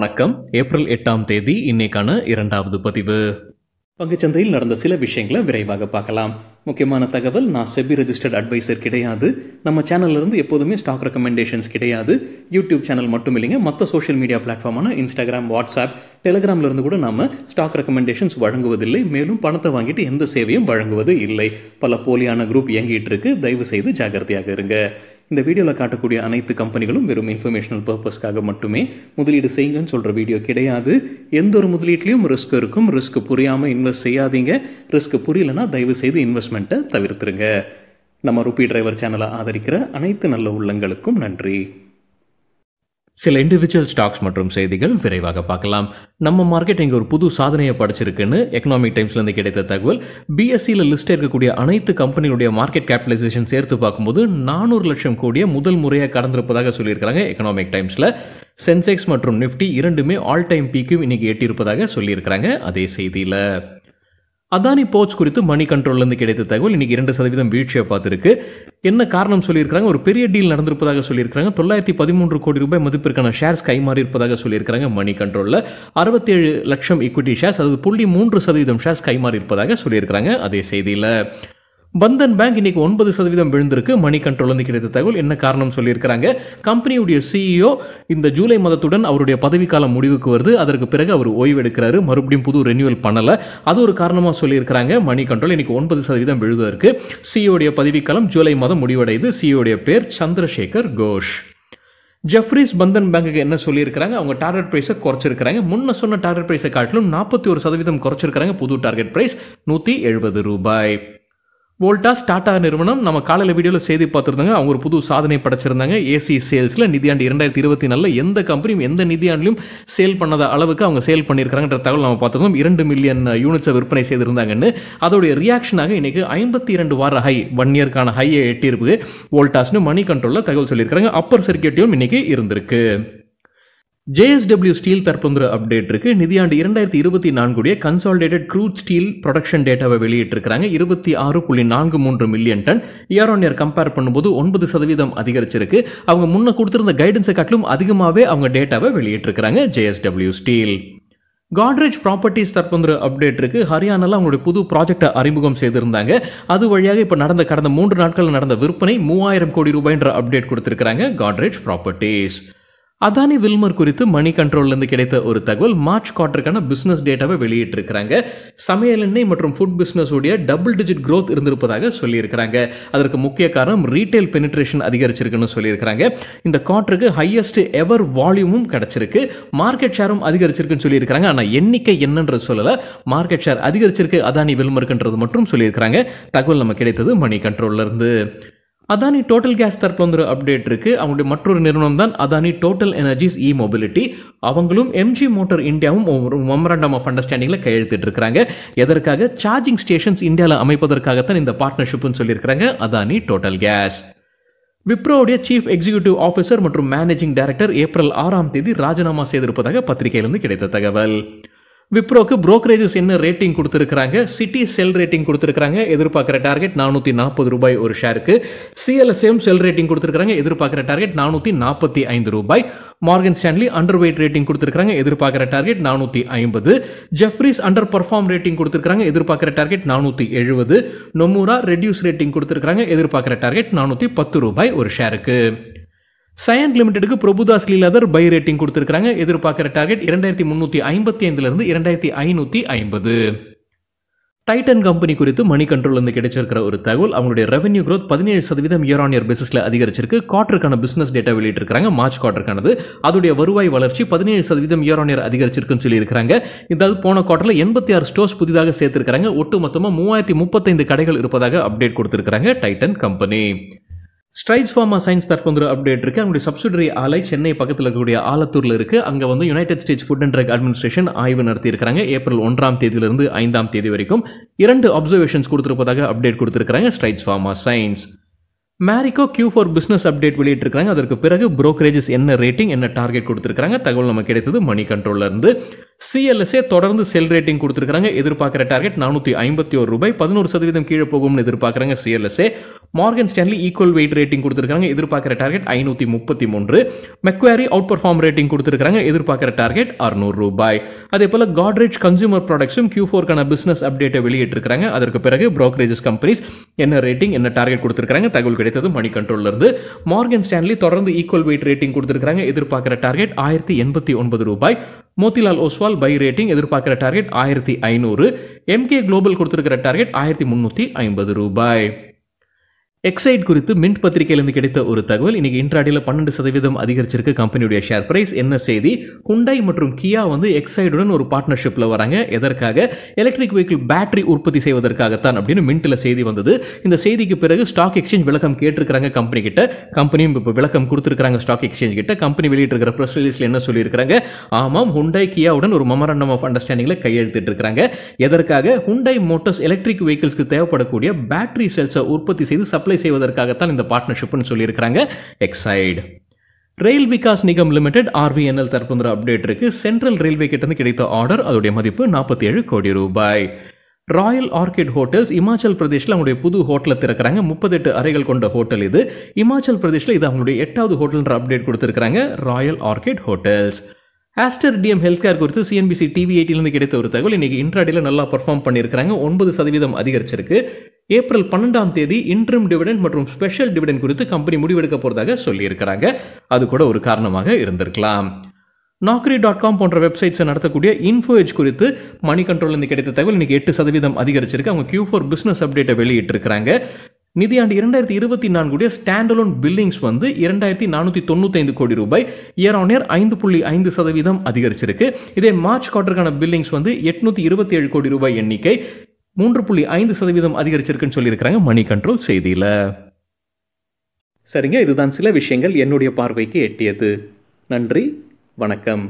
வணக்கம் ஏப்ரல் எட்டாம் தேதி இன்னைக்கான இரண்டாவது பதிவு பங்குச்சந்தையில் நடந்த சில விஷயங்களை விரைவாக பார்க்கலாம் முக்கியமான தகவல் நான் செபி ரெஜிஸ்டர்ட் அட்வைசர் கிடையாது நம்ம சேனல்ல இருந்து எப்போதுமே ஸ்டாக் ரெக்கமெண்டேஷன்ஸ் கிடையாது யூடியூப் சேனல் மட்டும் இல்லைங்க மற்ற சோஷியல் மீடியா பிளாட்ஃபார்மான இன்ஸ்டாகிராம் வாட்ஸ்அப் டெலிகிராம்ல இருந்து கூட நம்ம ஸ்டாக் ரெக்கமெண்டேஷன்ஸ் வழங்குவதில்லை மேலும் பணத்தை வாங்கிட்டு எந்த சேவையும் வழங்குவது இல்லை பல போலியான குரூப் இயங்கிட்டு இருக்கு தயவு செய்து ஜாகிரதையாக இருங்க இந்த வீடியோவில் காட்டக்கூடிய அனைத்து கம்பெனிகளும் வெறும் இன்ஃபர்மேஷனல் பர்பஸ்க்காக மட்டுமே முதலீடு செய்யுங்கன்னு சொல்கிற வீடியோ கிடையாது எந்த ஒரு முதலீட்லேயும் ரிஸ்க் இருக்கும் ரிஸ்க் புரியாமல் இன்வெஸ்ட் செய்யாதீங்க ரிஸ்க் புரியலன்னா தயவு செய்து இன்வெஸ்ட்மெண்ட்டை தவிர்த்துருங்க நம்ம ருபி டிரைவர் சேனலை ஆதரிக்கிற அனைத்து நல்ல உள்ளங்களுக்கும் நன்றி சில இண்டிவிஜுவல் ஸ்டாக்ஸ் மற்றும் செய்திகள் விரைவாக பார்க்கலாம் நம்ம மார்க்கெட் இங்கே ஒரு புது சாதனையை படிச்சிருக்குன்னு எக்கனாமிக் டைம்ஸ்லேருந்து கிடைத்த தகவல் பிஎஸ்சியில் e லிஸ்ட் இருக்கக்கூடிய அனைத்து கம்பெனிகளுடைய மார்க்கெட் கேபிடலைசேஷன் சேர்த்து பார்க்கும்போது நானூறு லட்சம் கோடிய முதல் முறையாக கடந்திருப்பதாக சொல்லியிருக்கிறாங்க எக்கனாமிக் டைம்ஸில் சென்செக்ஸ் மற்றும் நிப்டி இரண்டுமே ஆல் டைம் பீக்கும் இன்னைக்கு எட்டியிருப்பதாக சொல்லியிருக்கிறாங்க அதே செய்தியில் அதானி போச் குறித்து மணி கண்ட்ரோல்லேருந்து கிடைத்த தகவல் இன்றைக்கி இரண்டு சதவீதம் வீழ்ச்சியை பார்த்துருக்கு என்ன காரணம் சொல்லியிருக்காங்க ஒரு பெரிய டீல் நடந்திருப்பதாக சொல்லியிருக்காங்க தொள்ளாயிரத்தி பதிமூன்று கோடி ரூபாய் மதிப்பிற்கான ஷேர்ஸ் கைமாறி இருப்பதாக சொல்லியிருக்காங்க மணி கண்ட்ரோலில் அறுபத்தேழு லட்சம் ஈக்விட்டி ஷேர்ஸ் அதாவது புள்ளி மூன்று சதவீதம் ஷேர்ஸ் கைமாறி இருப்பதாக சொல்லியிருக்கிறாங்க அதே செய்தியில் பந்தன் பேங்க் இன்னைக்கு ஒன்பது சதவீதம் விழுந்திருக்கு மணி வந்து கிடைத்த தகவல் என்ன காரணம் சொல்லியிருக்கிறாங்க கம்பெனியுடைய சிஇஓ e இந்த ஜூலை மாதத்துடன் அவருடைய பதவிக்காலம் முடிவுக்கு வருது அதற்கு பிறகு அவர் ஓய்வு எடுக்கிறாரு மறுபடியும் புது ரெனியூவல் பண்ணலை அது ஒரு காரணமாக சொல்லியிருக்கிறாங்க மணி கண்ட்ரோல் இன்னைக்கு ஒன்பது சதவீதம் விழுவதற்கு சிஇஓடைய e பதவிக்காலம் ஜூலை மாதம் முடிவடைது சிஇஓடைய e பேர் சந்திரசேகர் கோஷ் ஜெஃப்ரிஸ் பந்தன் பேங்குக்கு என்ன சொல்லியிருக்கிறாங்க அவங்க டார்கெட் ப்ரைஸை குறைச்சிருக்கிறாங்க முன்ன சொன்ன டார்கெட் ப்ரைஸை காட்டிலும் நாற்பத்தி ஒரு சதவீதம் குறைச்சிருக்கிறாங்க புது டார்கெட் ப்ரைஸ் நூற்றி எழுபது ரூபாய் வோல்டாஸ் டாடா நிறுவனம் நம்ம காலையில் வீடியோவில் செய்தி பார்த்துருந்தாங்க அவங்க ஒரு புது சாதனை படைச்சிருந்தாங்க ஏசி சேல்ஸில் நிதியாண்டு இரண்டாயிரத்தி இருபத்தி நாலில் எந்த கம்பெனியும் எந்த நிதியாண்டிலும் சேல் பண்ணாத அளவுக்கு அவங்க சேல் பண்ணியிருக்காங்கன்ற தகவல் நம்ம பார்த்துருந்தோம் இரண்டு மில்லியன் யூனிட்ஸை விற்பனை செய்திருந்தாங்கன்னு அதோடைய ரியாக்ஷனாக இன்றைக்கி ஐம்பத்தி இரண்டு வார ஹை ஒன் இயருக்கான ஹையை எட்டியிருப்பு வோல்டாஸ்னு மணி கண்ட்ரோலில் தகவல் சொல்லியிருக்காங்க அப்பர் சர்க்கியூட்டியும் இன்றைக்கி இருந்திருக்கு ஜேஎஸ்டபிள்யூ ஸ்டீல் தற்போங்கிற அப்டேட் இருக்கு நிதியாண்டு இரண்டாயிரத்தி இருபத்தி நான்குடைய கன்சாலிடேட்டட் க்ரூட் ஸ்டீல் ப்ரொடக்ஷன் டேட்டாவை வெளியிட்டிருக்கிறாங்க இருபத்தி ஆறு புள்ளி நான்கு மூன்று million tonne year on year compare பண்ணும்போது ஒன்பது சதவீதம் அதிகரிச்சிருக்கு அவங்க முன்ன கொடுத்திருந்த கைடன்ஸை காட்டிலும் அதிகமாகவே அவங்க டேட்டாவை வெளியிட்டிருக்கிறாங்க ஜேஎஸ்டபிள்யூ ஸ்டீல் காட்ரேஜ் ப்ராப்பர்ட்டிஸ் தற்போது அப்டேட் இருக்கு ஹரியானால அவங்களுடைய புது ப்ராஜெக்டை அறிமுகம் செய்திருந்தாங்க அது வழியாக இப்போ நடந்த கடந்த மூன்று நாட்களில் நடந்த விற்பனை மூவாயிரம் கோடி ரூபாய் என்ற அப்டேட் கொடுத்திருக்கிறாங்க காட்ரேஜ் ப்ராப்பர்ட்டிஸ் அதானி வில்மர் குறித்து மணி கண்ட்ரோல்லேருந்து கிடைத்த ஒரு தகவல் மார்ச் குவார்டருக்கான பிஸ்னஸ் டேட்டாவை இருக்கிறாங்க சமையல் எண்ணெய் மற்றும் ஃபுட் பிஸ்னஸுடைய டபுள் டிஜிட் க்ரோத் இருந்திருப்பதாக சொல்லியிருக்கிறாங்க அதற்கு முக்கிய காரணம் ரீட்டைல் பெனிட்ரேஷன் அதிகரிச்சிருக்குன்னு சொல்லியிருக்கிறாங்க இந்த குவார்டருக்கு ஹையஸ்ட் எவர் வால்யூமும் கிடச்சிருக்கு மார்க்கெட் ஷேரும் அதிகரிச்சிருக்குன்னு சொல்லியிருக்கிறாங்க ஆனால் எண்ணிக்கை என்னன்றது சொல்லலை மார்க்கெட் ஷேர் அதிகரிச்சிருக்கு அதானி வில்மருக்குன்றது மட்டும் சொல்லியிருக்கிறாங்க தகவல் நம்ம கிடைத்தது மணி கண்ட்ரோல்ல இருந்து அதானி டோட்டல் கேஸ் தரப்புல அப்டேட் இருக்கு அவங்களுடைய மற்றொரு நிறுவனம் தான் Adani Total Energies e mobility அவங்களும் எம்ஜி மோட்டர் இந்தியாவும் ஒரு மெமராண்டம் ஆஃப் அண்டர்ஸ்டாண்டிங்கில் கையெழுத்திட்டு இருக்காங்க எதற்காக சார்ஜிங் ஸ்டேஷன்ஸ் இந்தியாவில் அமைப்பதற்காகத்தான் இந்த பார்ட்னர்ஷிப்னு சொல்லியிருக்காங்க அதானி டோட்டல் கேஸ் விப்ரோவுடைய சீஃப் எக்ஸிகியூட்டிவ் ஆஃபீஸர் மற்றும் மேனேஜிங் டைரக்டர் ஏப்ரல் ஆறாம் தேதி ராஜினாமா செய்திருப்பதாக பத்திரிகையிலிருந்து கிடைத்த தகவல் விப்ரோக்கு புரோக்கரேஜஸ் என்ன ரேட்டிங் கொடுத்துருக்காங்க சிட்டி செல் ரேட்டிங் கொடுத்துருக்காங்க எதிர்பார்க்குற டார்கெட் நானூற்றி நாற்பது ரூபாய் ஒரு ஷேருக்கு சிஎல்எஸ்எம் செல் ரேட்டிங் கொடுத்துருக்காங்க எதிர்பார்க்குற டார்கெட் நானூற்றி நாற்பத்தி ஐந்து ரூபாய் Morgan Stanley underweight rating கொடுத்துருக்காங்க எதிர்பார்க்குற டார்கெட் நானூற்றி ஐம்பது ஜெஃப்ரிஸ் அண்டர் பர்ஃபார்ம் ரேட்டிங் கொடுத்துருக்காங்க எதிர்பார்க்குற டார்கெட் நானூற்றி எழுபது நொமூரா ரெடியூஸ் ரேட்டிங் கொடுத்துருக்காங்க எதிர்பார்க்குற டார்கெட் நானூற்றி பத்து ரூபாய் ஒரு ஷேருக்கு சயான் லிமிடெடுக்கு பிரபுதாஸ் லீலாதர் பை ரேட்டிங் கொடுத்துருக்காங்க எதிர்பார்க்குற டார்கெட் இரண்டாயிரத்தி முந்நூற்றி ஐம்பத்தி ஐந்துலேருந்து இரண்டாயிரத்தி ஐநூற்றி ஐம்பது டைட்டன் கம்பெனி குறித்து மணி கண்ட்ரோல்லேருந்து கிடைச்சிருக்கிற ஒரு தகவல் அவங்களுடைய ரெவன்யூ க்ரோத் பதினேழு சதவீதம் இயர் ஆன் இயர் பேசிஸில் அதிகரிச்சிருக்கு குவார்டருக்கான பிஸ்னஸ் டேட்டா வெளியிட்டிருக்காங்க மார்ச் குவார்டருக்கானது அதோடைய வருவாய் வளர்ச்சி பதினேழு சதவீதம் இயர் ஆன் இயர் அதிகரிச்சிருக்குன்னு சொல்லியிருக்காங்க இதாவது போன குவார்டரில் எண்பத்தி ஆறு ஸ்டோர்ஸ் புதிதாக சேர்த்திருக்காங்க ஒட்டு மொத்தமாக மூவாயிரத்தி முப்பத்தைந்து கடைகள் இருப்பதாக அப்டேட் கொடுத்துருக்காங்க Titan company Strides pharma Science தற்போது அப்டேட் இருக்குது அவங்களுடைய சப்சிடரி ஆலை சென்னை பக்கத்தில் இருக்கக்கூடிய ஆலத்தூரில் இருக்குது அங்கே வந்து United States food and drug administration ஆய்வு நடத்தியிருக்கிறாங்க ஏப்ரல் ஒன்றாம் தேதியிலிருந்து ஐந்தாம் தேதி வரைக்கும் இரண்டு அப்சர்வேஷன்ஸ் கொடுத்துருப்பதாக அப்டேட் கொடுத்துருக்காங்க Strides pharma science Marico Q four business update வெளியிட்டிருக்காங்க அதற்கு பிறகு ப்ரோக்கரேஜஸ் என்ன ரேட்டிங் என்ன டார்கெட் கொடுத்துருக்காங்க தகவல் நமக்கு கிடைத்தது மணி இருந்து சிஎல்எஸ்ஏ தொடர்ந்து செல் ரேட்டிங் கொடுத்துருக்காங்க எதிர்பார்க்குற டார்கெட் நானூற்றி ஐம்பத்தி ஒரு ரூபாய் பதினோரு சதவீதம் கீழே போகும்னு எதிர்பார்க்குறாங்க CLSA Morgan Stanley equal weight rating கொடுத்துருக்காங்க எதிர்பார்க்குற டார்கெட் ஐநூற்றி முப்பத்தி மூன்று மெக்வாரி அவுட் பர்ஃபார்ம் ரேட்டிங் கொடுத்துருக்காங்க எதிர்பார்க்குற டார்கெட் அறுநூறு ரூபாய் அதே போல் காட்ரேஜ் கன்சூமர் ப்ராடக்ட்ஸும் கியூ ஃபோர்க்கான பிஸ்னஸ் அப்டேட்டை வெளியிட்டிருக்காங்க அதற்கு பிறகு ப்ரோக்கரேஜஸ் கம்பெனிஸ் என்ன ரேட்டிங் என்ன டார்கெட் கொடுத்துருக்காங்க தகவல் கிடைத்தது மணி கண்ட்ரோலில் இருந்து மார்கன் ஸ்டான்லி தொடர்ந்து ஈக்குவல் வெயிட் ரேட்டிங் கொடுத்துருக்காங்க எதிர்பார்க்குற டார்கெட் ஆயிரத்தி எண்பத்தி ஒன்பது ரூபாய் மோதிலால் ஓஸ்வால் பை ரேட்டிங் எதிர்பார்க்குற டார்கெட் ஆயிரத்தி ஐநூறு எம்கே குளோபல் கொடுத்துருக்கிற டார்கெட் ஆயிரத்தி முந்நூற்றி ஐம்பது ரூபாய் எக்ஸைட் குறித்து மின்ட் பத்திரிகையிலிருந்து கிடைத்த ஒரு தகவல் இன்னைக்கு இன்ட்ராடியில் பன்னெண்டு சதவீதம் அதிகரிச்சிருக்கு கம்பெனியுடைய ஷேர் பிரைஸ் என்ன செய்தி குண்டாய் மற்றும் கியா வந்து எக்ஸைடுடன் ஒரு பார்ட்னர்ஷிப்பில் வராங்க எதற்காக எலக்ட்ரிக் வெஹிக்கிள் பேட்டரி உற்பத்தி செய்வதற்காகத்தான் அப்படின்னு மின்ட்டில் செய்தி வந்தது இந்த செய்திக்கு பிறகு ஸ்டாக் எக்ஸ்சேஞ்ச் விளக்கம் கேட்டிருக்கிறாங்க கம்பெனி கிட்ட கம்பெனியும் இப்போ விளக்கம் கொடுத்துருக்காங்க ஸ்டாக் எக்ஸ்சேஞ்ச் கிட்ட கம்பெனி இருக்கிற ப்ரெஸ் ரிலீஸில் என்ன சொல்லியிருக்காங்க ஆமாம் ஹுண்டை கியாவுடன் ஒரு மெமரண்டம் ஆஃப் அண்டர்ஸ்டாண்டிங்கில் கையெழுத்திட்டு இருக்காங்க எதற்காக ஹுண்டை மோட்டர்ஸ் எலக்ட்ரிக் வெஹிக்கிள்ஸ்க்கு தேவைப்படக்கூடிய பேட்டரி செல்ஸை உற்பத்தி செய்து சப்ளை சேவை செய்வதற்காகத்தான் இந்த பார்ட்னர்ஷிப்னு சொல்லியிருக்கிறாங்க Exide Rail Vikas Nigam Limited RVNL தற்போது அப்டேட் இருக்கு சென்ட்ரல் ரயில்வே கிட்டேருந்து கிடைத்த ஆர்டர் அதோடைய மதிப்பு நாற்பத்தி ஏழு கோடி ரூபாய் ராயல் ஆர்கிட் ஹோட்டல்ஸ் இமாச்சல் பிரதேஷில் அவங்களுடைய புது ஹோட்டலை திறக்கிறாங்க முப்பத்தெட்டு அறைகள் கொண்ட ஹோட்டல் இது இமாச்சல் பிரதேஷில் இது அவங்களுடைய எட்டாவது ஹோட்டல்ன்ற அப்டேட் கொடுத்துருக்காங்க Royal Orchid Hotels Aster DM health care குறித்து சிஎன்பிசி டிவி எயிட்டிலிருந்து கிடைத்த ஒரு தகவல் இன்னைக்கு இன்ட்ராடியில் நல்லா பர்ஃபார்ம் பண்ணியிருக்கிறாங்க ஒன்பது சதவீதம் அதிகரிச்சிருக்கு ஏப்ரல் பன்னெண்டாம் தேதி இன்ட்ரம் டிவிடெண்ட் மற்றும் ஸ்பெஷல் டிவிடெண்ட் குறித்து கம்பெனி முடிவெடுக்க போகிறதாக சொல்லியிருக்கிறாங்க அது கூட ஒரு காரணமாக இருந்திருக்கலாம் நாக்ரி டாட் காம் போன்ற வெப்சைட்ஸை நடத்தக்கூடிய இன்ஃபோஎஜ் குறித்து மணி கண்ட்ரோல் இருந்து கிடைத்த தகவல் இன்னைக்கு எட்டு சதவீதம் அதிகரிச்சிருக்கு அவங்க கியூ ஃபோர் பிஸ்னஸ் அப்டேட்டை வெளியிட்டிருக்கிறாங்க நிதியாண்டு இரண்டாயிரத்தி இருபத்தி நான்குடைய ஸ்டாண்டலோன் பில்லிங்ஸ் வந்து இரண்டாயிரத்தி நானூற்றி தொண்ணூத்தைந்து கோடி ரூபாய் இயர் ஆன் இயர் ஐந்து புள்ளி ஐந்து சதவீதம் அதிகரிச்சிருக்கு இதே மார்ச் குவார்டருக்கான பில்லிங்ஸ் வந்து எட்நூற்றி இருபத்தி ஏழு கோடி ரூபாய் எண்ணிக்கை மூன்று புள்ளி ஐந்து சதவீதம் அதிகரிச்சிருக்குன்னு சொல்லியிருக்கிறாங்க மணி கண்ட்ரோல் செய்தியில் சரிங்க இதுதான் சில விஷயங்கள் என்னுடைய பார்வைக்கு எட்டியது நன்றி வணக்கம்